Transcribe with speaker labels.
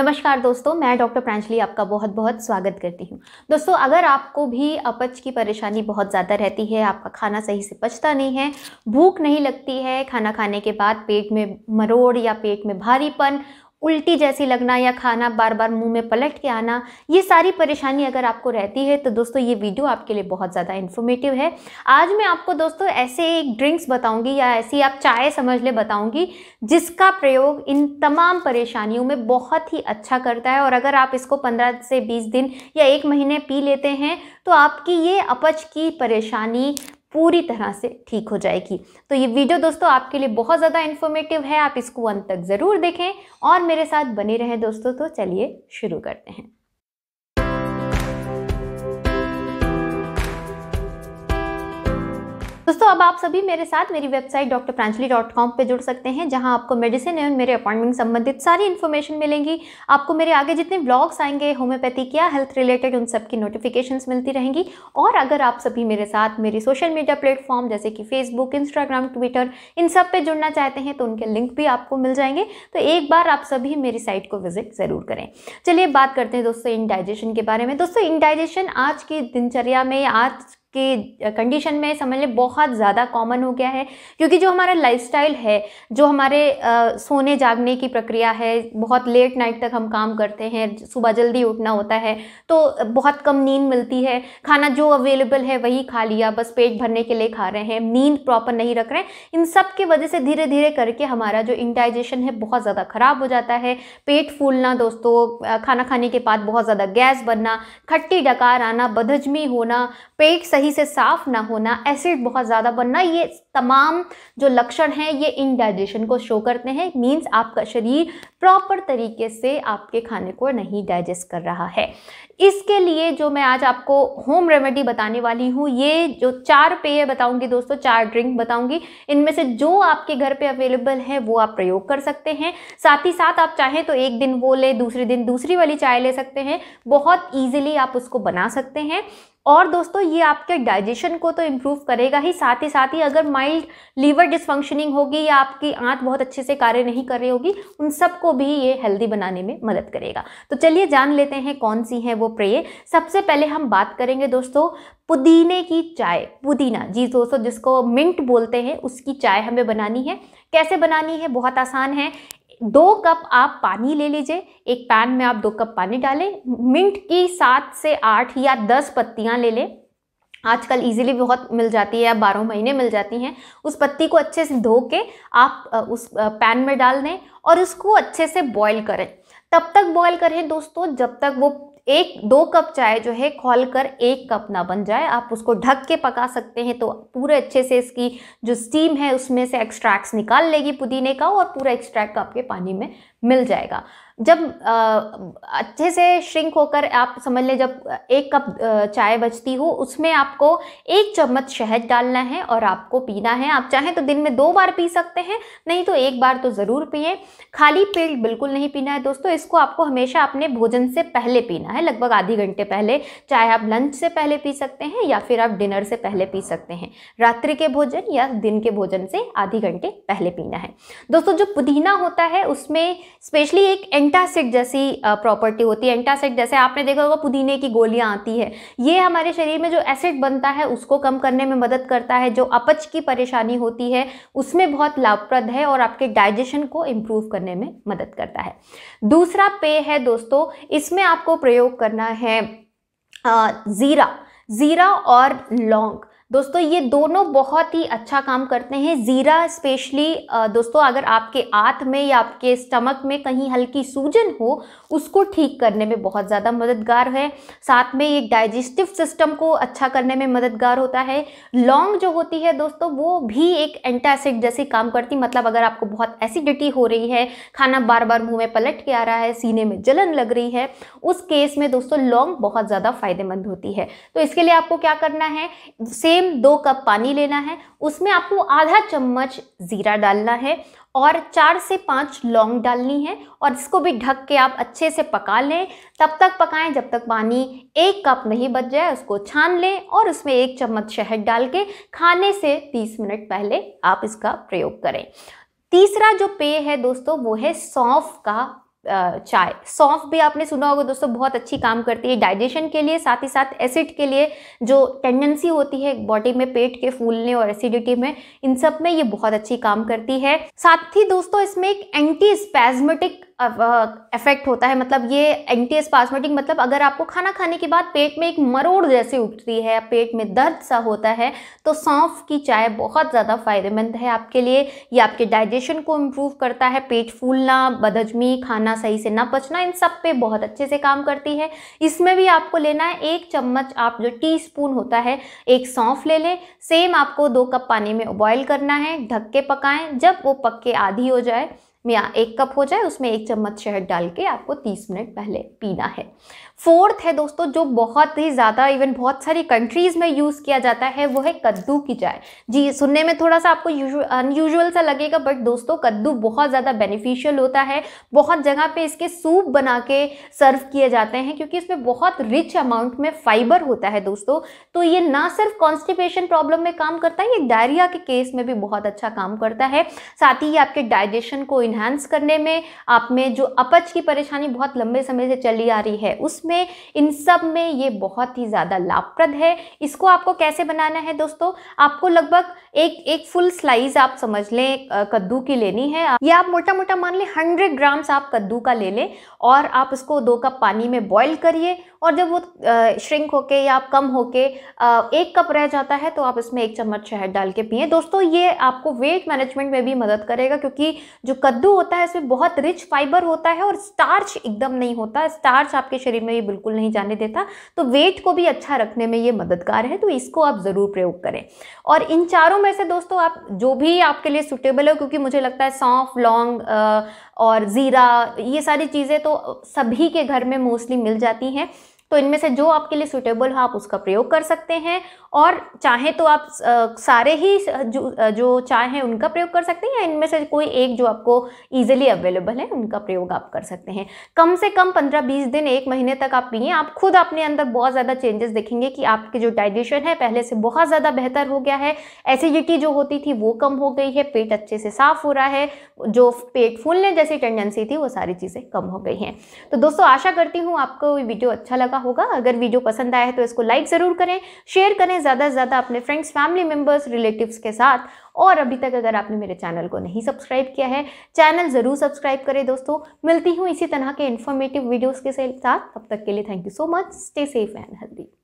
Speaker 1: नमस्कार दोस्तों मैं डॉक्टर प्रांजलि आपका बहुत बहुत स्वागत करती हूँ दोस्तों अगर आपको भी अपच की परेशानी बहुत ज़्यादा रहती है आपका खाना सही से पचता नहीं है भूख नहीं लगती है खाना खाने के बाद पेट में मरोड़ या पेट में भारीपन उल्टी जैसी लगना या खाना बार बार मुंह में पलट के आना ये सारी परेशानी अगर आपको रहती है तो दोस्तों ये वीडियो आपके लिए बहुत ज़्यादा इन्फॉर्मेटिव है आज मैं आपको दोस्तों ऐसे एक ड्रिंक्स बताऊंगी या ऐसी आप चाय समझ ले बताऊंगी जिसका प्रयोग इन तमाम परेशानियों में बहुत ही अच्छा करता है और अगर आप इसको पंद्रह से बीस दिन या एक महीने पी लेते हैं तो आपकी ये अपच की परेशानी पूरी तरह से ठीक हो जाएगी तो ये वीडियो दोस्तों आपके लिए बहुत ज़्यादा इन्फॉर्मेटिव है आप इसको अंत तक ज़रूर देखें और मेरे साथ बने रहें दोस्तों तो चलिए शुरू करते हैं दोस्तों अब आप सभी मेरे साथ मेरी website doctor Pranjali dot com पर जुड़ सकते हैं जहाँ आपको मेडिसिन एवं मेरे अपॉइंटमेंट संबंधित सारी इन्फॉर्मेशन मिलेंगी आपको मेरे आगे जितने ब्लॉग्स आएंगे होम्योपैथिक या हेल्थ रिलेटेड उन सब की नोटिफिकेशन मिलती रहेंगी और अगर आप सभी मेरे साथ मेरी सोशल मीडिया प्लेटफॉर्म जैसे कि फेसबुक इंस्टाग्राम ट्विटर इन सब पर जुड़ना चाहते हैं तो उनके लिंक भी आपको मिल जाएंगे तो एक बार आप सभी मेरी साइट को विजिट ज़रूर करें चलिए बात करते हैं दोस्तों डाइजेशन के बारे में दोस्तों डाइजेशन आज की दिनचर्या में आज के कंडीशन में समझ लें बहुत ज़्यादा कॉमन हो गया है क्योंकि जो हमारा लाइफस्टाइल है जो हमारे आ, सोने जागने की प्रक्रिया है बहुत लेट नाइट तक हम काम करते हैं सुबह जल्दी उठना होता है तो बहुत कम नींद मिलती है खाना जो अवेलेबल है वही खा लिया बस पेट भरने के लिए खा रहे हैं नींद प्रॉपर नहीं रख रहे हैं इन सब की वजह से धीरे धीरे करके हमारा जो इंडाइजेशन है बहुत ज़्यादा ख़राब हो जाता है पेट फूलना दोस्तों खाना खाने के बाद बहुत ज़्यादा गैस बनना खट्टी डकार आना बदहजमी होना पेट सही से साफ ना होना एसिड बहुत ज़्यादा बनना ये तमाम जो लक्षण हैं ये इनडाइजेशन को शो करते हैं मीन्स आपका शरीर प्रॉपर तरीके से आपके खाने को नहीं डाइजेस्ट कर रहा है इसके लिए जो मैं आज आपको होम रेमेडी बताने वाली हूँ ये जो चार पेय बताऊंगी दोस्तों चार ड्रिंक बताऊंगी इनमें से जो आपके घर पे अवेलेबल है वो आप प्रयोग कर सकते हैं साथ ही साथ आप चाहें तो एक दिन वो ले दूसरे दिन दूसरी वाली चाय ले सकते हैं बहुत ईजिली आप उसको बना सकते हैं और दोस्तों ये आपके डाइजेशन को तो इम्प्रूव करेगा ही साथ ही साथ ही अगर माइंड माइल्ड लीवर डिसफंक्शनिंग होगी या आपकी आंत बहुत अच्छे से कार्य नहीं कर रही होगी उन सबको भी ये हेल्दी बनाने में मदद करेगा तो चलिए जान लेते हैं कौन सी है वो प्रेय सबसे पहले हम बात करेंगे दोस्तों पुदीने की चाय पुदीना जी दोस्तों जिसको मिंट बोलते हैं उसकी चाय हमें बनानी है कैसे बनानी है बहुत आसान है दो कप आप पानी ले लीजिए एक पैन में आप दो कप पानी डालें मिंट की सात से आठ या दस पत्तियां ले लें आजकल इजीली बहुत मिल जाती है बारह महीने मिल जाती हैं उस पत्ती को अच्छे से धो के आप उस पैन में डाल दें और उसको अच्छे से बॉईल करें तब तक बॉईल करें दोस्तों जब तक वो एक दो कप चाय जो है खोल कर एक कप ना बन जाए आप उसको ढक के पका सकते हैं तो पूरे अच्छे से इसकी जो स्टीम है उसमें से एक्सट्रैक्ट्स निकाल लेगी पुदीने का और पूरा एक्स्ट्रैक्ट आपके पानी में मिल जाएगा जब आ, अच्छे से श्रिंक होकर आप समझ लें जब एक कप चाय बचती हो उसमें आपको एक चम्मच शहद डालना है और आपको पीना है आप चाहें तो दिन में दो बार पी सकते हैं नहीं तो एक बार तो ज़रूर पिए खाली पेट बिल्कुल नहीं पीना है दोस्तों इसको आपको हमेशा अपने भोजन से पहले पीना है लगभग आधे घंटे पहले चाहे आप लंच से पहले पी सकते हैं या फिर आप डिनर से पहले पी सकते हैं रात्रि के भोजन या दिन के भोजन से आधे घंटे पहले पीना है दोस्तों जो पुदीना होता है उसमें स्पेशली एक एंटासिड जैसी प्रॉपर्टी होती है एंटासिड जैसे आपने देखा होगा पुदीने की गोलियां आती है ये हमारे शरीर में जो एसिड बनता है उसको कम करने में मदद करता है जो अपच की परेशानी होती है उसमें बहुत लाभप्रद है और आपके डाइजेशन को इम्प्रूव करने में मदद करता है दूसरा पेय है दोस्तों इसमें आपको प्रयोग करना है ज़ीरा ज़ीरा और लौंग दोस्तों ये दोनों बहुत ही अच्छा काम करते हैं ज़ीरा स्पेशली दोस्तों अगर आपके आँख में या आपके स्टमक में कहीं हल्की सूजन हो उसको ठीक करने में बहुत ज़्यादा मददगार है साथ में ये डाइजेस्टिव सिस्टम को अच्छा करने में मददगार होता है लौंग जो होती है दोस्तों वो भी एक एंटासिड जैसे काम करती मतलब अगर आपको बहुत एसिडिटी हो रही है खाना बार बार मुँह में पलट के आ रहा है सीने में जलन लग रही है उस केस में दोस्तों लौंग बहुत ज़्यादा फायदेमंद होती है तो इसके लिए आपको क्या करना है सेम सेम दो कप पानी लेना है उसमें आपको आधा चम्मच ज़ीरा डालना है और चार से पाँच लौंग डालनी है और इसको भी ढक के आप अच्छे से पका लें तब तक पकाएं जब तक पानी एक कप नहीं बच जाए उसको छान लें और उसमें एक चम्मच शहद डाल के खाने से 30 मिनट पहले आप इसका प्रयोग करें तीसरा जो पेय है दोस्तों वो है सौंफ का चाय सौंफ भी आपने सुना होगा दोस्तों बहुत अच्छी काम करती है डाइजेशन के लिए साथ ही साथ एसिड के लिए जो टेंडेंसी होती है बॉडी में पेट के फूलने और एसिडिटी में इन सब में ये बहुत अच्छी काम करती है साथ ही दोस्तों इसमें एक एंटी स्पैजमेटिक इफेक्ट uh, होता है मतलब ये एंटी एस्पास्मेटिक मतलब अगर आपको खाना खाने के बाद पेट में एक मरोड़ जैसे उठती है पेट में दर्द सा होता है तो सौंफ की चाय बहुत ज़्यादा फ़ायदेमंद है आपके लिए ये आपके डाइजेशन को इम्प्रूव करता है पेट फूलना बदजमी खाना सही से ना पचना इन सब पे बहुत अच्छे से काम करती है इसमें भी आपको लेना है एक चम्मच आप जो टी स्पून होता है एक सौंफ ले लें सेम आपको दो कप पानी में बॉयल करना है ढक के पकाएं जब वो पक के आधी हो जाए में एक कप हो जाए उसमें एक चम्मच शहद डाल के आपको 30 मिनट पहले पीना है फोर्थ है दोस्तों जो बहुत ही ज़्यादा इवन बहुत सारी कंट्रीज़ में यूज़ किया जाता है वो है कद्दू की चाय जी सुनने में थोड़ा सा आपको अनयूजल सा लगेगा बट दोस्तों कद्दू बहुत ज़्यादा बेनिफिशियल होता है बहुत जगह पे इसके सूप बना के सर्व किए जाते हैं क्योंकि इसमें बहुत रिच अमाउंट में फाइबर होता है दोस्तों तो ये ना सिर्फ कॉन्स्टिपेशन प्रॉब्लम में काम करता है ये डायरिया के केस में भी बहुत अच्छा काम करता है साथ ही ये आपके डाइजेशन को इन्हांस करने में आप में जो अपच की परेशानी बहुत लंबे समय से चली आ रही है उसमें में इन सब में ये बहुत ही ज़्यादा लाभप्रद है इसको आपको कैसे बनाना है दोस्तों आपको लगभग एक एक फुल स्लाइस आप समझ लें कद्दू की लेनी है या आप मोटा मोटा मान लें हंड्रेड ग्राम्स आप कद्दू का ले लें और आप उसको दो कप पानी में बॉयल करिए और जब वो श्रिंक होके या कम होके एक कप रह जाता है तो आप इसमें एक चम्मच शहद डाल के पिए दोस्तों ये आपको वेट मैनेजमेंट में भी मदद करेगा क्योंकि जो कद्दू होता है इसमें बहुत रिच फाइबर होता है और स्टार्च एकदम नहीं होता स्टार्च आपके शरीर में भी बिल्कुल नहीं जाने देता तो वेट को भी अच्छा रखने में ये मददगार है तो इसको आप ज़रूर प्रयोग करें और इन चारों में से दोस्तों आप जो भी आपके लिए सुटेबल हो क्योंकि मुझे लगता है सौंफ लौंग और ज़ीरा ये सारी चीज़ें तो सभी के घर में मोस्टली मिल जाती हैं तो इनमें से जो आपके लिए सुटेबल हो आप उसका प्रयोग कर सकते हैं और चाहें तो आप सारे ही जो जो चाय हैं उनका प्रयोग कर सकते हैं या इनमें से कोई एक जो आपको ईजिली अवेलेबल है उनका प्रयोग आप कर सकते हैं कम से कम पंद्रह बीस दिन एक महीने तक आप पिए आप खुद अपने अंदर बहुत ज़्यादा चेंजेस देखेंगे कि आपके जो डाइजेशन है पहले से बहुत ज़्यादा बेहतर हो गया है एसिडिटी जो होती थी वो कम हो गई है पेट अच्छे से साफ हो रहा है जो पेट फूलने जैसी टेंडेंसी थी वो सारी चीज़ें कम हो गई हैं तो दोस्तों आशा करती हूँ आपको वीडियो अच्छा लगा होगा अगर वीडियो पसंद आया है तो इसको लाइक ज़रूर करें शेयर करें करें ज़्यादा से ज़्यादा अपने फ्रेंड्स फैमिली मेम्बर्स रिलेटिव्स के साथ और अभी तक अगर आपने मेरे चैनल को नहीं सब्सक्राइब किया है चैनल ज़रूर सब्सक्राइब करें दोस्तों मिलती हूँ इसी तरह के इन्फॉर्मेटिव वीडियोज़ के साथ तब तक के लिए thank you so much stay safe and healthy